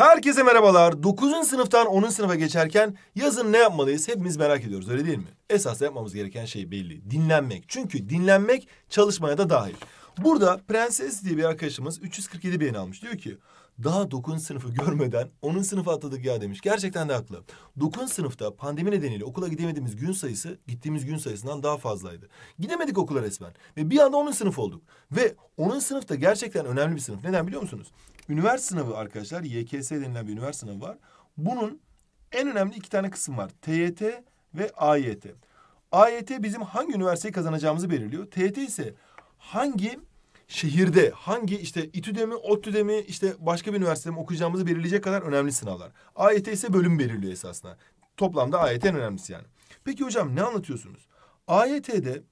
Herkese merhabalar. 9. sınıftan 10. sınıfa geçerken yazın ne yapmalıyız hepimiz merak ediyoruz öyle değil mi? Esas yapmamız gereken şey belli. Dinlenmek. Çünkü dinlenmek çalışmaya da dahil. Burada Prenses diye bir arkadaşımız 347 beğeni almış. Diyor ki daha dokun sınıfı görmeden onun sınıfı atladık ya demiş. Gerçekten de haklı. Dokun sınıfta pandemi nedeniyle okula gidemediğimiz gün sayısı gittiğimiz gün sayısından daha fazlaydı. Gidemedik okula resmen ve bir anda onun sınıf olduk. Ve onun sınıfta gerçekten önemli bir sınıf. Neden biliyor musunuz? Üniversite sınavı arkadaşlar YKS denilen bir üniversite sınavı var. Bunun en önemli iki tane kısım var. TYT ve AYT. AYT bizim hangi üniversiteyi kazanacağımızı belirliyor. TYT ise hangi şehirde hangi işte İTÜ'de mi, ODTÜ'de mi, işte başka bir üniversitede mi okuyacağımızı belirleyecek kadar önemli sınavlar. AYT e ise bölüm belirliyor esasında. Toplamda AYT e en önemlisi yani. Peki hocam ne anlatıyorsunuz? AYT'de e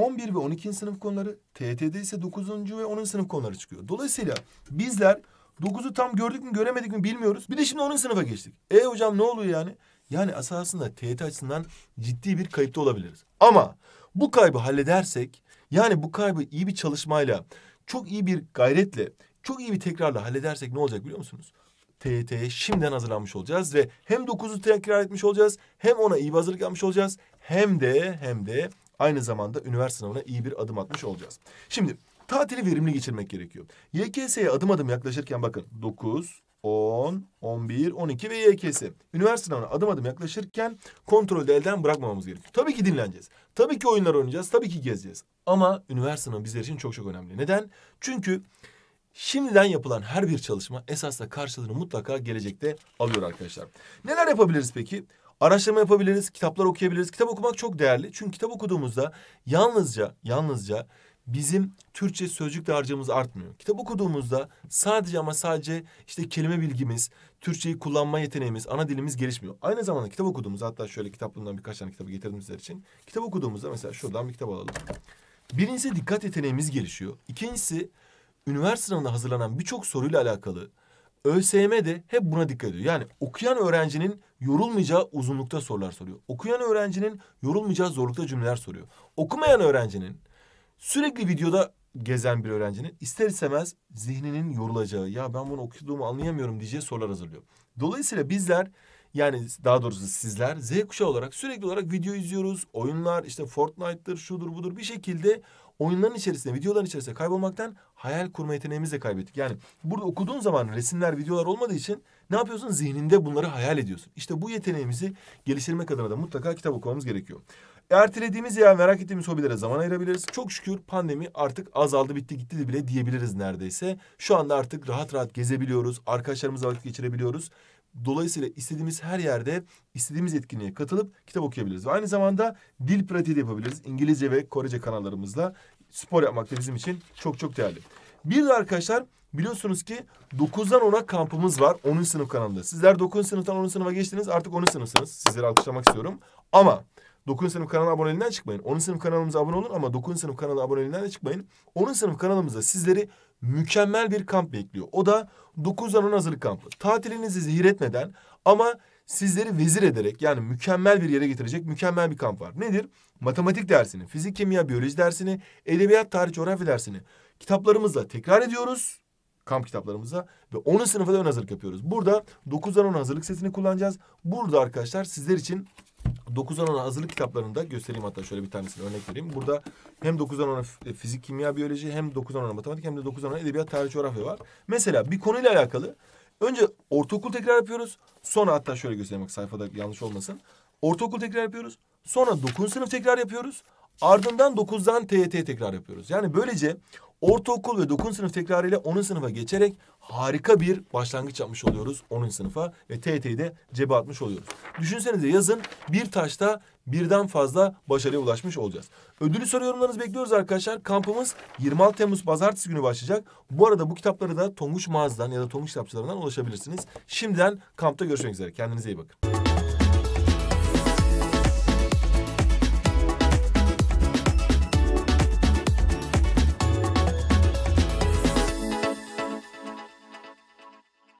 11 ve 12. sınıf konuları, TYT'de ise 9. ve 10. sınıf konuları çıkıyor. Dolayısıyla bizler 9'u tam gördük mü göremedik mi bilmiyoruz. Bir de şimdi 10. sınıfa geçtik. E hocam ne oluyor yani? Yani esasında TYT açısından ciddi bir kayıpta olabiliriz. Ama bu kaybı halledersek yani bu kaybı iyi bir çalışmayla, çok iyi bir gayretle, çok iyi bir tekrarla halledersek ne olacak biliyor musunuz? TYT'ye şimdiden hazırlanmış olacağız ve hem 9'u tekrar etmiş olacağız, hem ona iyi bir hazırlık yapmış olacağız, hem de hem de aynı zamanda üniversite sınavına iyi bir adım atmış olacağız. Şimdi tatili verimli geçirmek gerekiyor. YKS'ye adım adım yaklaşırken bakın 9, 10, 11, 12 ve Y kesim. Üniversite sınavına adım adım yaklaşırken kontrol elden bırakmamamız gerekiyor. Tabii ki dinleneceğiz. Tabii ki oyunlar oynayacağız. Tabii ki gezeceğiz. Ama üniversite sınavı bizler için çok çok önemli. Neden? Çünkü şimdiden yapılan her bir çalışma esasla karşılığını mutlaka gelecekte alıyor arkadaşlar. Neler yapabiliriz peki? Araştırma yapabiliriz, kitaplar okuyabiliriz. Kitap okumak çok değerli. Çünkü kitap okuduğumuzda yalnızca, yalnızca bizim Türkçe sözcük dağarcığımız artmıyor. Kitap okuduğumuzda sadece ama sadece işte kelime bilgimiz, Türkçeyi kullanma yeteneğimiz, ana dilimiz gelişmiyor. Aynı zamanda kitap okuduğumuz hatta şöyle kitap birkaç tane kitabı getirdim sizler için. Kitap okuduğumuzda mesela şuradan bir kitap alalım. Birincisi dikkat yeteneğimiz gelişiyor. İkincisi üniversite sınavına hazırlanan birçok soruyla alakalı ÖSYM de hep buna dikkat ediyor. Yani okuyan öğrencinin yorulmayacağı uzunlukta sorular soruyor. Okuyan öğrencinin yorulmayacağı zorlukta cümleler soruyor. Okumayan öğrencinin Sürekli videoda gezen bir öğrencinin ister istemez zihninin yorulacağı ya ben bunu okuduğumu anlayamıyorum diyeceği sorular hazırlıyor. Dolayısıyla bizler yani daha doğrusu sizler Z kuşağı olarak sürekli olarak video izliyoruz. Oyunlar işte Fortnite'dır şudur budur bir şekilde oyunların içerisinde videoların içerisinde kaybolmaktan hayal kurma yeteneğimizi de kaybettik. Yani burada okuduğun zaman resimler videolar olmadığı için ne yapıyorsun zihninde bunları hayal ediyorsun. İşte bu yeteneğimizi geliştirmek adına da mutlaka kitap okumamız gerekiyor. Ertelediğimiz ya merak ettiğimiz hobilere zaman ayırabiliriz. Çok şükür pandemi artık azaldı bitti gitti de bile diyebiliriz neredeyse. Şu anda artık rahat rahat gezebiliyoruz. Arkadaşlarımızla vakit geçirebiliyoruz. Dolayısıyla istediğimiz her yerde istediğimiz etkinliğe katılıp kitap okuyabiliriz. Ve aynı zamanda dil pratiği de yapabiliriz. İngilizce ve Korece kanallarımızla spor yapmak da bizim için çok çok değerli. Bir de arkadaşlar biliyorsunuz ki 9'dan 10'a kampımız var 10. sınıf kanalında. Sizler 9. sınıftan 10. sınıfa geçtiniz artık 10. sınıfsınız. Sizleri alkışlamak istiyorum. Ama 9. sınıf kanalına aboneliğinden çıkmayın. 10. sınıf kanalımıza abone olun ama 9. sınıf kanalına aboneliğinden de çıkmayın. 10. sınıf kanalımızda sizleri mükemmel bir kamp bekliyor. O da 9 anon hazırlık kampı. Tatilinizi zehir etmeden ama sizleri vezir ederek yani mükemmel bir yere getirecek mükemmel bir kamp var. Nedir? Matematik dersini, fizik, kimya, biyoloji dersini, edebiyat, tarih, coğrafya dersini kitaplarımızla tekrar ediyoruz kamp kitaplarımıza ve 10. sınıfa da ön hazırlık yapıyoruz. Burada 9'dan 10 hazırlık setini kullanacağız. Burada arkadaşlar sizler için 9'dan 10'a hazırlık kitaplarında göstereyim hatta şöyle bir tanesini örnek vereyim. Burada hem 9'dan 10'a e, fizik, kimya, biyoloji hem 9'dan 10'a matematik hem de 9'dan 10'a edebiyat, tarih, coğrafya var. Mesela bir konuyla alakalı önce ortaokul tekrar yapıyoruz. Sonra hatta şöyle göstereyim bak sayfada yanlış olmasın. Ortaokul tekrar yapıyoruz. Sonra 9. sınıf tekrar yapıyoruz. Ardından 9'dan TYT tekrar yapıyoruz. Yani böylece ortaokul ve 9. sınıf tekrarıyla ile 10. sınıfa geçerek harika bir başlangıç yapmış oluyoruz 10. sınıfa ve TYT'yi de cebe atmış oluyoruz. Düşünsenize yazın bir taşta birden fazla başarıya ulaşmış olacağız. Ödülü soru yorumlarınızı bekliyoruz arkadaşlar. Kampımız 26 Temmuz pazartesi günü başlayacak. Bu arada bu kitapları da Tonguç Mağaz'dan ya da Tonguç kitapçılarından ulaşabilirsiniz. Şimdiden kampta görüşmek üzere. Kendinize iyi bakın.